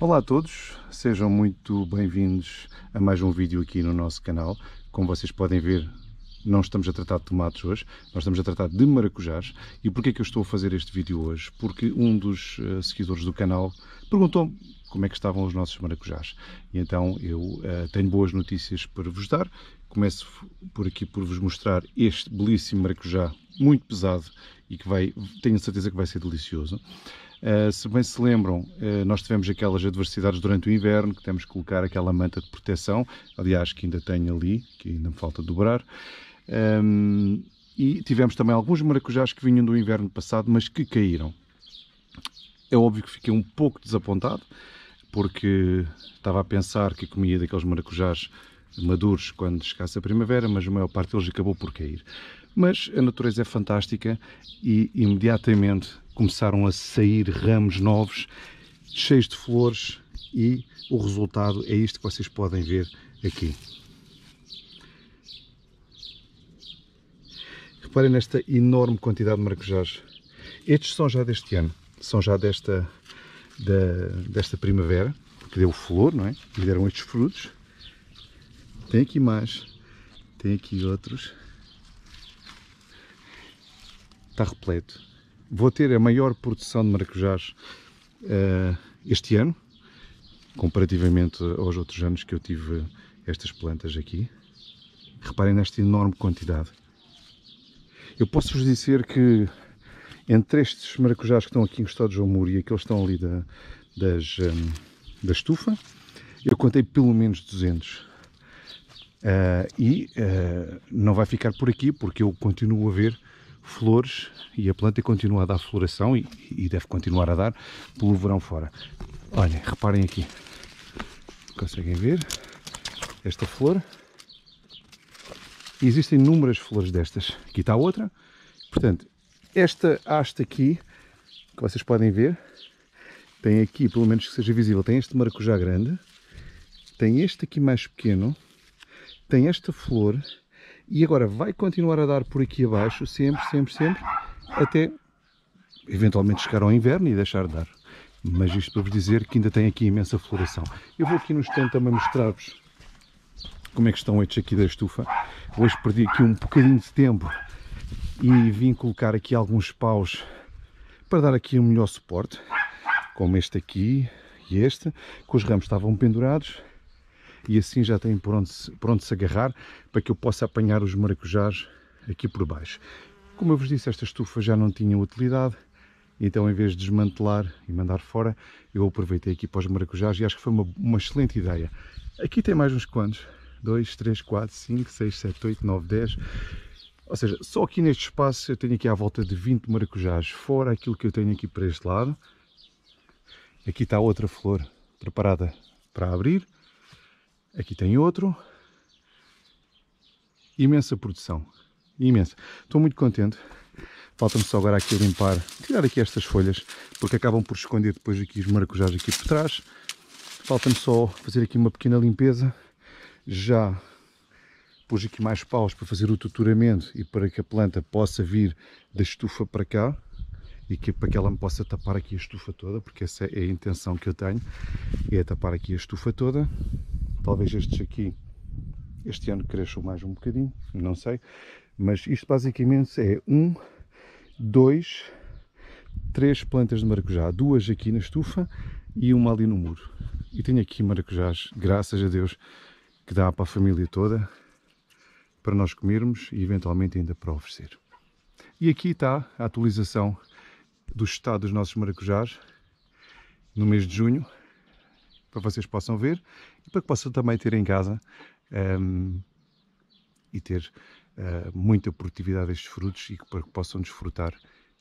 Olá a todos, sejam muito bem-vindos a mais um vídeo aqui no nosso canal. Como vocês podem ver, não estamos a tratar de tomates hoje, nós estamos a tratar de maracujás. E porquê é que eu estou a fazer este vídeo hoje? Porque um dos eh, seguidores do canal perguntou-me como é que estavam os nossos maracujás. E então eu uh, tenho boas notícias para vos dar. Começo por aqui por vos mostrar este belíssimo maracujá, muito pesado e que vai, tenho certeza que vai ser delicioso. Eh, se bem se lembram, eh, nós tivemos aquelas adversidades durante o inverno, que temos que colocar aquela manta de proteção, aliás, que ainda tenho ali, que ainda me falta dobrar. Um, ehm, e tivemos também alguns maracujás que vinham do inverno passado, mas que caíram. É óbvio que fiquei um pouco desapontado, porque estava a pensar que comia daqueles maracujás maduros quando chegasse a primavera, mas a maior parte deles acabou por cair. Mas a natureza é fantástica e imediatamente começaram a sair ramos novos, cheios de flores, e o resultado é isto que vocês podem ver aqui. Reparem nesta enorme quantidade de maracujás. Estes são já deste ano, são já desta, da, desta primavera, que deu flor, não é? E deram estes frutos. Tem aqui mais. Tem aqui outros. Está repleto. Vou ter a maior produção de maracujás uh, este ano, comparativamente aos outros anos que eu tive estas plantas aqui. Reparem nesta enorme quantidade. Eu posso vos dizer que entre estes maracujás que estão aqui encostados ao muro e aqueles que estão ali da, das, um, ehm, da estufa, eu contei pelo menos 200. Uh, e uh, não vai ficar por aqui, porque eu continuo a ver flores e a planta continua a dar floração e, e deve continuar a dar pelo verão fora. Olhem, reparem aqui. Conseguem ver esta flor? Existem inúmeras flores destas. Aqui está outra. Portanto, esta haste aqui, que vocês podem ver, tem aqui, pelo menos que seja visível, tem este maracujá grande, tem este aqui mais pequeno, tem esta flor e agora vai continuar a dar por aqui abaixo, sempre, sempre, sempre, até eventualmente chegar ao inverno e deixar de dar. Mas isto para vos dizer que ainda tem aqui imensa floração. Eu vou aqui no estante também mostrar-vos como é que estão estes aqui da estufa. Hoje perdi aqui um bocadinho de tempo e vim colocar aqui alguns paus para dar aqui um melhor suporte, como este aqui e este, que os ramos estavam pendurados e assim já tem por onde, por onde se agarrar para que eu possa apanhar os maracujás aqui por baixo. Como eu vos disse, esta estufa já não tinha utilidade, então em vez de desmantelar e mandar fora, eu aproveitei aqui para os maracujás e acho que foi uma, uma excelente ideia. Aqui tem mais uns quantos, 2, 3, 4, 5, 6, 7, 8, 9, 10, ou seja, só aqui neste espaço eu tenho aqui à volta de 20 maracujás, fora aquilo que eu tenho aqui para este lado. Aqui está outra flor preparada para abrir. Aqui tem outro. Imensa produção. Imensa. Estou muito contente. Falta-me só agora aqui limpar, tirar aqui estas folhas, porque acabam por esconder depois aqui os maracujás aqui por trás. Falta-me só fazer aqui uma pequena limpeza. Já pus aqui mais paus para fazer o tuturamento e para que a planta possa vir da estufa para cá e que, para que ela me possa tapar aqui a estufa toda, porque essa é a intenção que eu tenho, é tapar aqui a estufa toda. Talvez estes aqui, este ano cresçam mais um bocadinho, não sei. Mas isto basicamente é um, dois, três plantas de maracujá. Duas aqui na estufa e uma ali no muro. E tenho aqui maracujás, graças a Deus, que dá para a família toda, para nós comermos e eventualmente ainda para oferecer. E aqui está a atualização do estado dos nossos maracujás no mês de junho para vocês possam ver e para que possam também ter em casa um, ehm, e ter uh, muita produtividade destes frutos e para que possam desfrutar,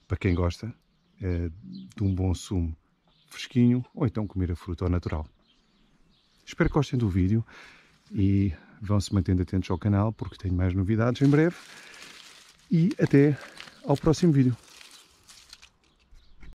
para quem gosta, uh, de um bom sumo fresquinho ou então comer a fruta ao natural. Espero que gostem do vídeo e vão se mantendo atentos ao canal porque tenho mais novidades em breve e até ao próximo vídeo.